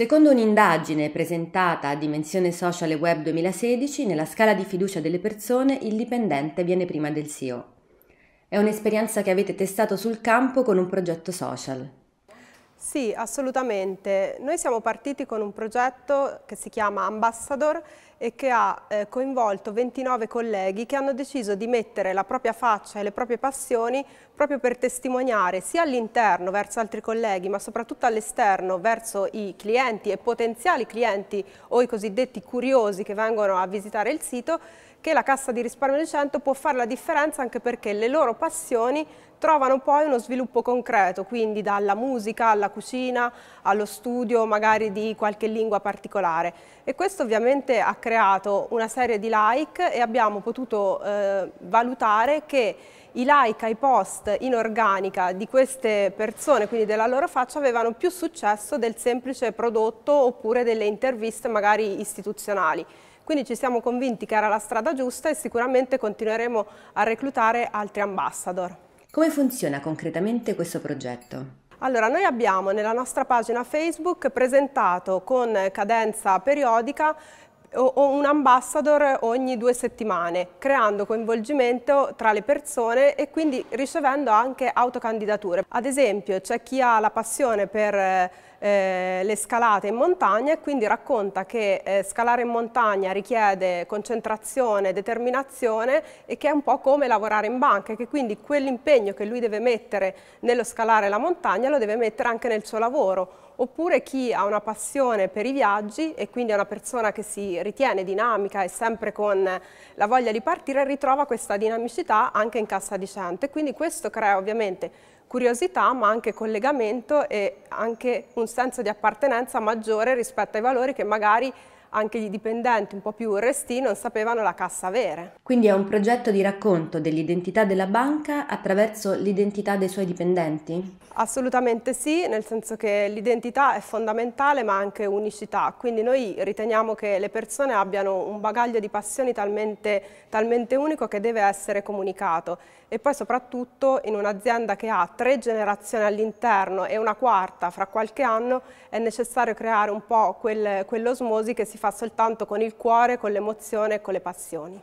Secondo un'indagine presentata a Dimensione Sociale Web 2016, nella scala di fiducia delle persone il dipendente viene prima del CEO. È un'esperienza che avete testato sul campo con un progetto social. Sì, assolutamente. Noi siamo partiti con un progetto che si chiama Ambassador e che ha eh, coinvolto 29 colleghi che hanno deciso di mettere la propria faccia e le proprie passioni proprio per testimoniare sia all'interno verso altri colleghi ma soprattutto all'esterno verso i clienti e potenziali clienti o i cosiddetti curiosi che vengono a visitare il sito che la Cassa di risparmio di 100 può fare la differenza anche perché le loro passioni trovano poi uno sviluppo concreto, quindi dalla musica alla cucina, allo studio magari di qualche lingua particolare e questo ovviamente ha creato creato una serie di like e abbiamo potuto eh, valutare che i like ai post in organica di queste persone, quindi della loro faccia, avevano più successo del semplice prodotto oppure delle interviste magari istituzionali. Quindi ci siamo convinti che era la strada giusta e sicuramente continueremo a reclutare altri ambassador. Come funziona concretamente questo progetto? Allora, noi abbiamo nella nostra pagina Facebook presentato con cadenza periodica o un ambassador ogni due settimane, creando coinvolgimento tra le persone e quindi ricevendo anche autocandidature. Ad esempio c'è chi ha la passione per eh, eh, le scalate in montagna e quindi racconta che eh, scalare in montagna richiede concentrazione, determinazione e che è un po' come lavorare in banca e che quindi quell'impegno che lui deve mettere nello scalare la montagna lo deve mettere anche nel suo lavoro oppure chi ha una passione per i viaggi e quindi è una persona che si ritiene dinamica e sempre con la voglia di partire ritrova questa dinamicità anche in cassa di discente. Quindi questo crea ovviamente curiosità ma anche collegamento e anche un senso di appartenenza maggiore rispetto ai valori che magari anche i dipendenti un po' più resti non sapevano la cassa avere. Quindi è un progetto di racconto dell'identità della banca attraverso l'identità dei suoi dipendenti? Assolutamente sì, nel senso che l'identità è fondamentale ma anche unicità, quindi noi riteniamo che le persone abbiano un bagaglio di passioni talmente, talmente unico che deve essere comunicato e poi soprattutto in un'azienda che ha tre generazioni all'interno e una quarta fra qualche anno è necessario creare un po' quel, quell'osmosi che si fa soltanto con il cuore, con l'emozione e con le passioni.